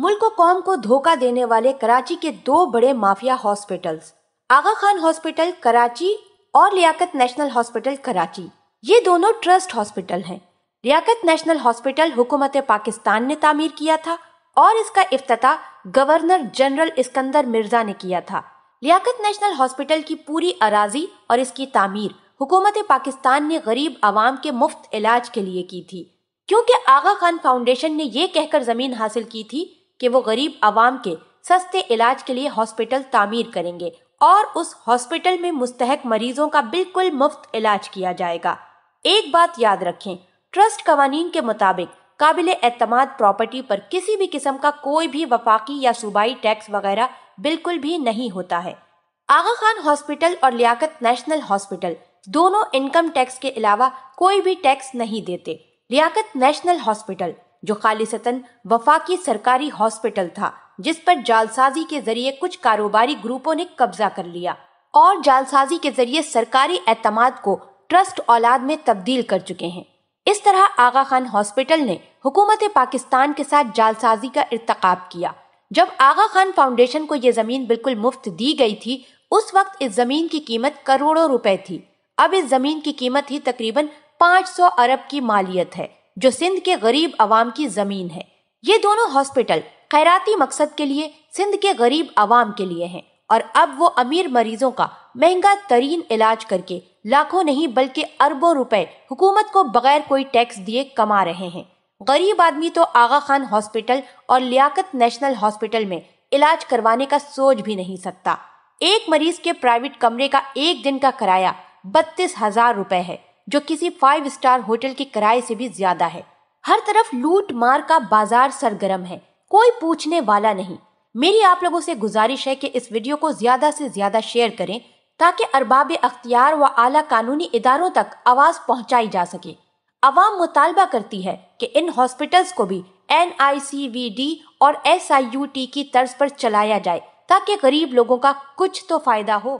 मुल्क कौम को धोखा देने वाले कराची के दो बड़े mafia hospitals Aga Khan hospital Karachi और लियाकत नेशनल हॉस्पिटल कराची ये दोनों ट्रस्ट हॉस्पिटल हैं लियाकत नेशनल हॉस्पिटल हुकूमत पाकिस्तान ने तामीर किया था और इसका अफ्ताह गवर्नर जनरल इस्कंदर मिर्जा ने किया था लियाकत नेशनल हॉस्पिटल की पूरी अराजी और इसकी तामीर हुकूमत पाकिस्तान ने गरीब आवाम के मुफ्त इलाज के लिए की थी क्योंकि आगा खान फाउंडेशन ने यह कहकर जमीन हासिल की थी कि वो गरीब आवाम के सस्ते इलाज के लिए हॉस्पिटल तामीर करेंगे और उस हॉस्पिटल में मुस्तहक मरीजों का बिल्कुल मुफ्त इलाज किया जाएगा एक बात याद रखें ट्रस्ट कवानीन के मुताबिक काबिल एतमाद प्रॉपर्टी पर किसी भी किस्म का कोई भी वफाकी या सूबाई टैक्स वगैरह बिल्कुल भी नहीं होता है आगा खान हॉस्पिटल और लियाकत नेशनल हॉस्पिटल दोनों इनकम टैक्स के अलावा कोई भी टैक्स नहीं देते लियाकत नेशनल हॉस्पिटल जो खालिसतन वफाकी सरकारी हॉस्पिटल था जिस पर जालसाजी के जरिए कुछ कारोबारी ग्रुपों ने कब्जा कर लिया और जालसाजी के जरिए सरकारी एतमाद को ट्रस्ट औलाद में तब्दील कर चुके हैं इस तरह आगा खान हॉस्पिटल ने हुकूमत पाकिस्तान के साथ जालसाजी का इरतकब किया जब आगा खान फाउंडेशन को ये ज़मीन बिल्कुल मुफ्त दी गई थी उस वक्त इस ज़मीन की कीमत करोड़ों रुपए थी अब इस ज़मीन की कीमत ही तकरीबन 500 अरब की मालियत है जो सिंध के गरीब आवाम की ज़मीन है ये दोनों हॉस्पिटल खैराती मकसद के लिए सिंध के गरीब आवाम के लिए हैं और अब वो अमीर मरीजों का महंगा तरीन इलाज करके लाखों नहीं बल्कि अरबों रुपए हुकूमत को बगैर कोई टैक्स दिए कमा रहे हैं गरीब आदमी तो आगा खान हॉस्पिटल और लियाकत नेशनल हॉस्पिटल में इलाज करवाने का सोच भी नहीं सकता एक मरीज के प्राइवेट कमरे का एक दिन का किराया बत्तीस हजार रुपए है जो किसी फाइव स्टार होटल के किराए से भी ज्यादा है हर तरफ लूट मार का बाजार सरगरम है कोई पूछने वाला नहीं मेरी आप लोगों से गुजारिश है कि इस वीडियो को ज्यादा से ज्यादा शेयर करें ताकि अरबाब अख्तियार व आला कानूनी इदारों तक आवाज पहुंचाई जा सके अवाम मुतालबा करती है कि इन हॉस्पिटल्स को भी एन और एस की तर्ज पर चलाया जाए ताकि गरीब लोगों का कुछ तो फायदा हो